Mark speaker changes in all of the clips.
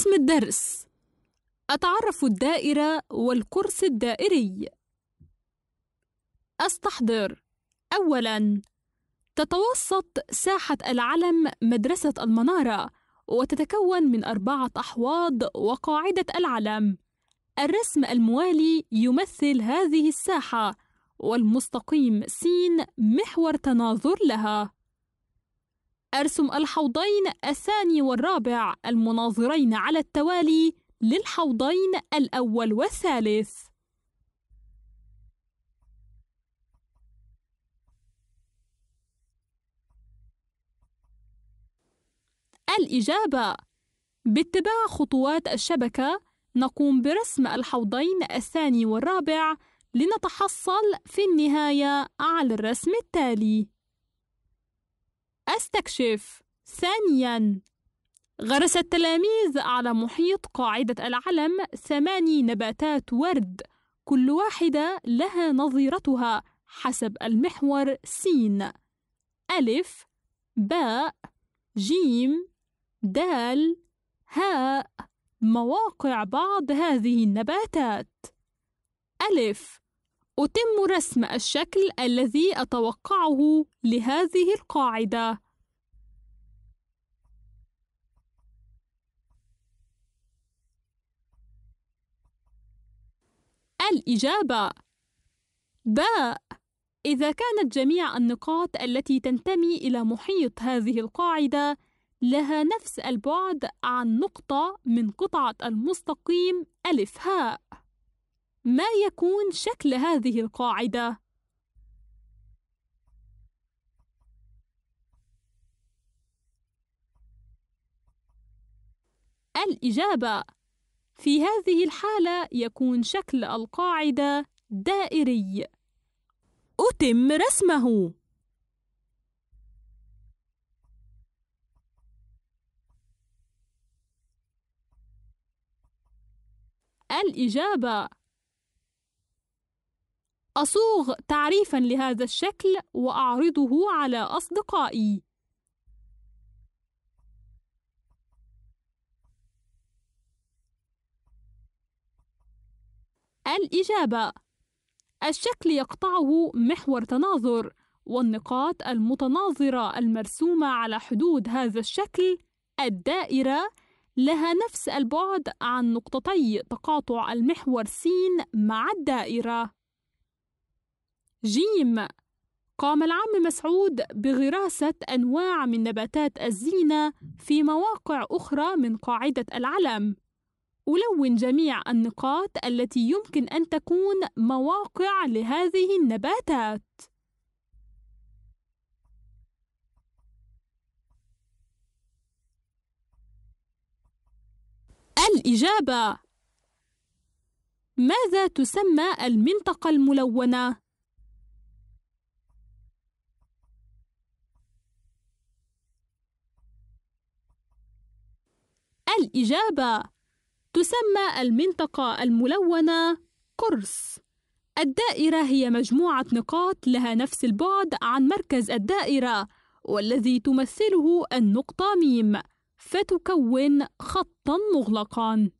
Speaker 1: اسم الدرس أتعرف الدائرة والكرسي الدائري أستحضر أولاً تتوسط ساحة العلم مدرسة المنارة وتتكون من أربعة أحواض وقاعدة العلم الرسم الموالي يمثل هذه الساحة والمستقيم س محور تناظر لها أرسم الحوضين الثاني والرابع المناظرين على التوالي للحوضين الأول والثالث الإجابة باتباع خطوات الشبكة نقوم برسم الحوضين الثاني والرابع لنتحصل في النهاية على الرسم التالي أستكشف ثانيا غرس التلاميذ على محيط قاعدة العلم ثماني نباتات ورد كل واحدة لها نظيرتها حسب المحور سين ألف باء جيم دال هاء مواقع بعض هذه النباتات ألف أتم رسم الشكل الذي أتوقعه لهذه القاعدة الإجابة باء إذا كانت جميع النقاط التي تنتمي إلى محيط هذه القاعدة لها نفس البعد عن نقطة من قطعة المستقيم ألف هاء ما يكون شكل هذه القاعدة؟ الإجابة في هذه الحالة يكون شكل القاعدة دائري أتم رسمه الإجابة أصوغ تعريفا لهذا الشكل وأعرضه على أصدقائي الإجابة الشكل يقطعه محور تناظر والنقاط المتناظرة المرسومة على حدود هذا الشكل الدائرة لها نفس البعد عن نقطتي تقاطع المحور س مع الدائرة جيم قام العم مسعود بغراسة أنواع من نباتات الزينة في مواقع أخرى من قاعدة العلم ألون جميع النقاط التي يمكن أن تكون مواقع لهذه النباتات. الإجابة ماذا تسمى المنطقة الملونة؟ الإجابة تسمى المنطقة الملونة قرص الدائرة هي مجموعة نقاط لها نفس البعد عن مركز الدائرة والذي تمثله النقطة ميم فتكون خطا مغلقا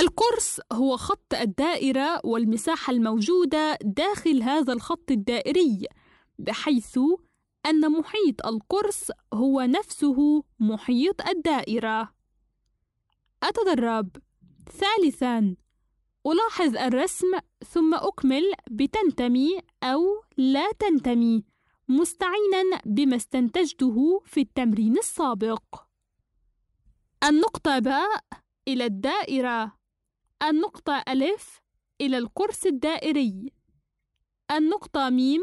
Speaker 1: القرص هو خط الدائرة والمساحة الموجودة داخل هذا الخط الدائري بحيث أن محيط القرص هو نفسه محيط الدائرة أتدرب ثالثا ألاحظ الرسم ثم أكمل بتنتمي أو لا تنتمي مستعينا بما استنتجته في التمرين السابق النقطة باء إلى الدائرة النقطة ألف إلى القرص الدائري النقطة ميم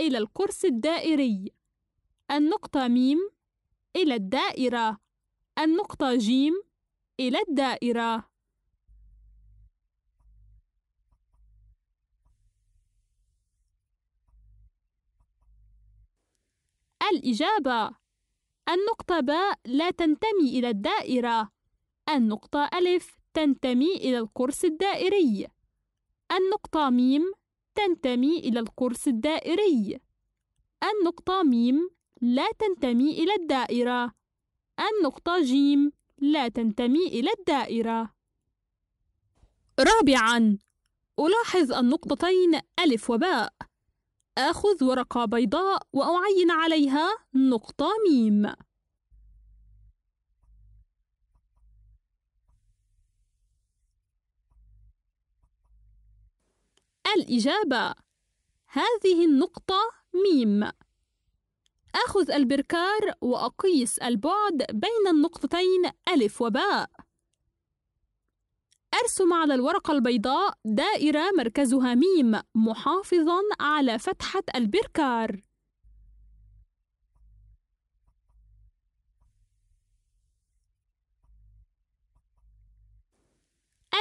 Speaker 1: إلى القرص الدائري النقطة ميم إلى الدائرة النقطة جيم إلى الدائرة الإجابة النقطة باء لا تنتمي إلى الدائرة النقطة ألف تنتمي إلى القرص الدائري النقطة ميم تنتمي إلى القرص الدائري النقطة ميم لا تنتمي إلى الدائرة النقطة جيم لا تنتمي إلى الدائرة. رابعاً، ألاحظ النقطتين ألف وباء. آخذ ورقة بيضاء وأعين عليها نقطة ميم. الإجابة هذه النقطة ميم آخذ البركار وأقيس البعد بين النقطتين ألف وباء أرسم على الورقة البيضاء دائرة مركزها ميم محافظا على فتحة البركار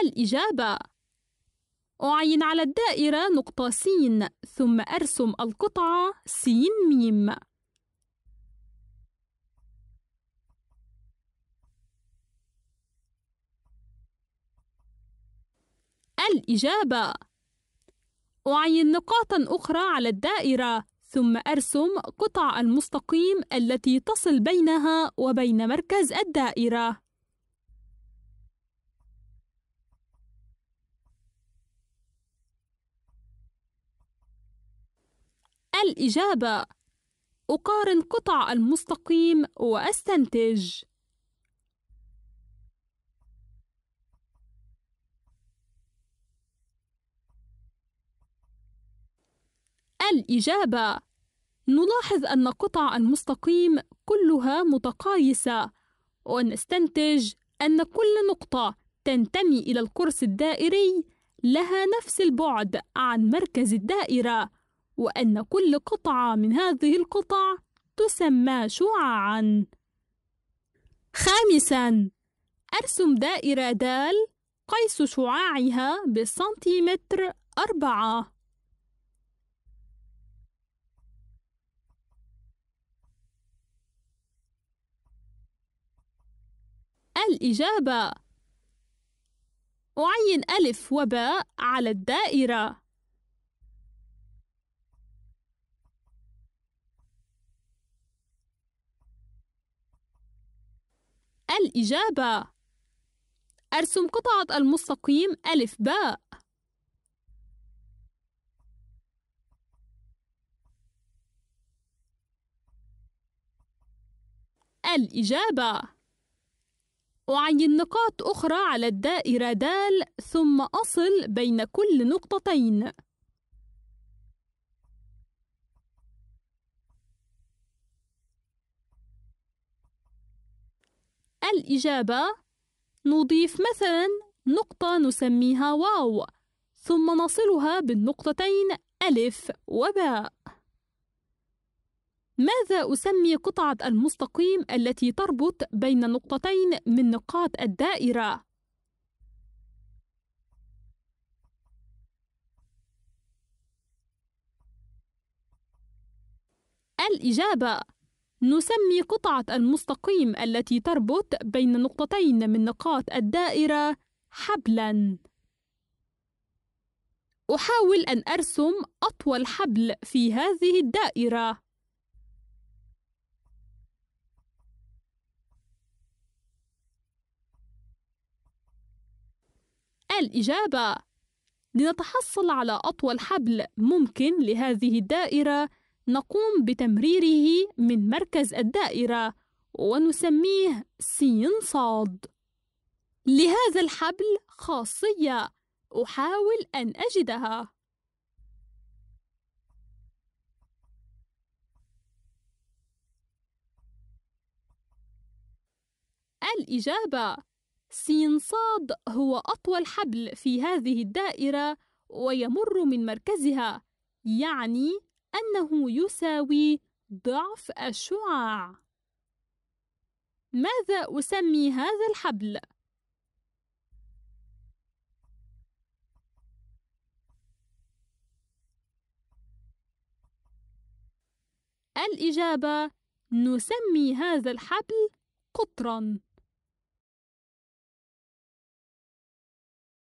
Speaker 1: الإجابة أعين على الدائرة نقطة س ثم أرسم القطعة س ميم الإجابة أعين نقاطا أخرى على الدائرة ثم أرسم قطع المستقيم التي تصل بينها وبين مركز الدائرة الإجابة أقارن قطع المستقيم وأستنتج الإجابة نلاحظ أن قطع المستقيم كلها متقايسة ونستنتج أن كل نقطة تنتمي إلى القرص الدائري لها نفس البعد عن مركز الدائرة وأن كل قطعة من هذه القطع تسمى شعاعًا. خامسًا أرسم دائرة دال قيس شعاعها بالسنتيمتر أربعة الإجابة أعين ألف وباء على الدائرة الإجابة أرسم قطعة المستقيم ألف باء الإجابة أعين نقاط أخرى على الدائرة دال ثم أصل بين كل نقطتين الإجابة نضيف مثلا نقطة نسميها واو ثم نصلها بالنقطتين ألف وباء ماذا أسمي قطعة المستقيم التي تربط بين نقطتين من نقاط الدائرة؟ الإجابة نسمي قطعة المستقيم التي تربط بين نقطتين من نقاط الدائرة حبلاً. أحاول أن أرسم أطول حبل في هذه الدائرة. الإجابة لنتحصل على أطول حبل ممكن لهذه الدائرة نقوم بتمريره من مركز الدائرة ونسميه سين صاد لهذا الحبل خاصية أحاول أن أجدها الإجابة سين صاد هو أطول حبل في هذه الدائرة ويمر من مركزها يعني أنه يساوي ضعف الشعاع ماذا أسمي هذا الحبل؟ الإجابة نسمي هذا الحبل قطراً